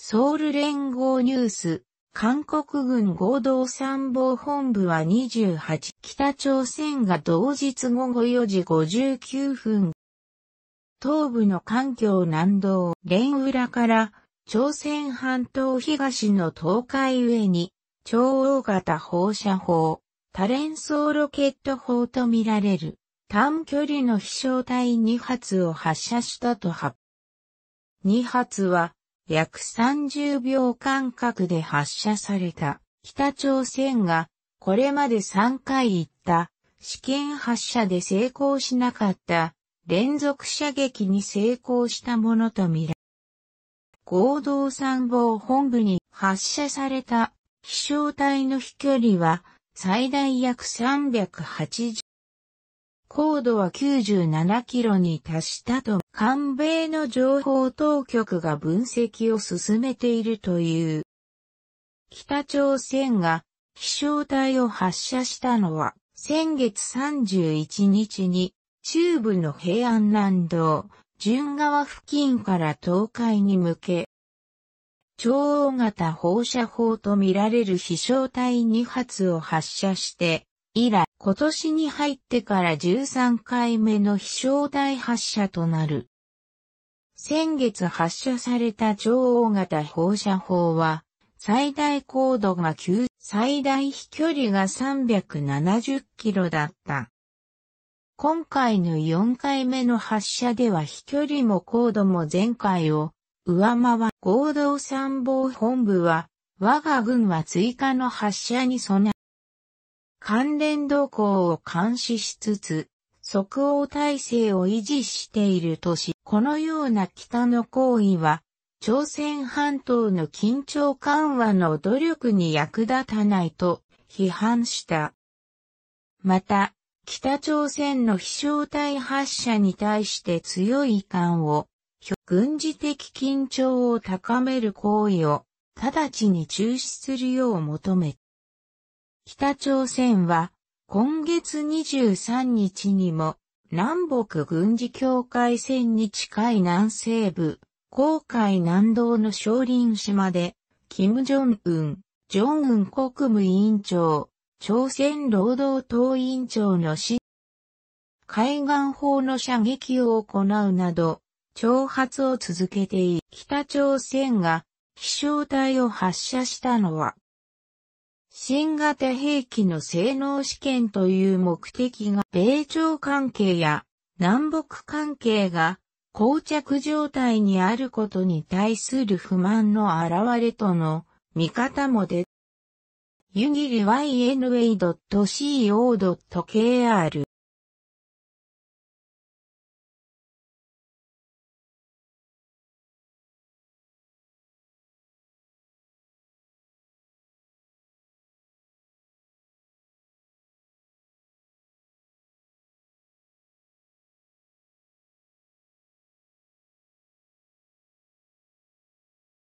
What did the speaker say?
ソウル連合ニュース、韓国軍合同参謀本部は28、北朝鮮が同日午後4時59分、東部の環境南道、連裏から、朝鮮半島東の東海上に、超大型放射砲、多連装ロケット砲とみられる、短距離の飛翔体2発を発射したと発表。2発は、約30秒間隔で発射された。北朝鮮がこれまで3回行った試験発射で成功しなかった連続射撃に成功したものとみられ合同参謀本部に発射された飛翔体の飛距離は最大約380高度は97キロに達したと、韓米の情報当局が分析を進めているという。北朝鮮が飛翔体を発射したのは、先月31日に、中部の平安南道、順川付近から東海に向け、超大型放射砲とみられる飛翔体2発を発射して、以来、今年に入ってから13回目の飛翔体発射となる。先月発射された超大型放射砲は、最大高度が9、最大飛距離が370キロだった。今回の4回目の発射では飛距離も高度も前回を上回合同参謀本部は我が軍は追加の発射に備え関連動向を監視しつつ、即応体制を維持しているとし、このような北の行為は、朝鮮半島の緊張緩和の努力に役立たないと批判した。また、北朝鮮の飛翔体発射に対して強い遺憾を、軍事的緊張を高める行為を直ちに中止するよう求め北朝鮮は今月23日にも南北軍事境界線に近い南西部、黄海南道の少林島で、金正恩、ジョンウン国務委員長、朝鮮労働党委員長の死、海岸砲の射撃を行うなど、挑発を続けている北朝鮮が飛翔体を発射したのは新型兵器の性能試験という目的が米朝関係や南北関係が膠着状態にあることに対する不満の表れとの見方も出、ユギリ y n a c o k r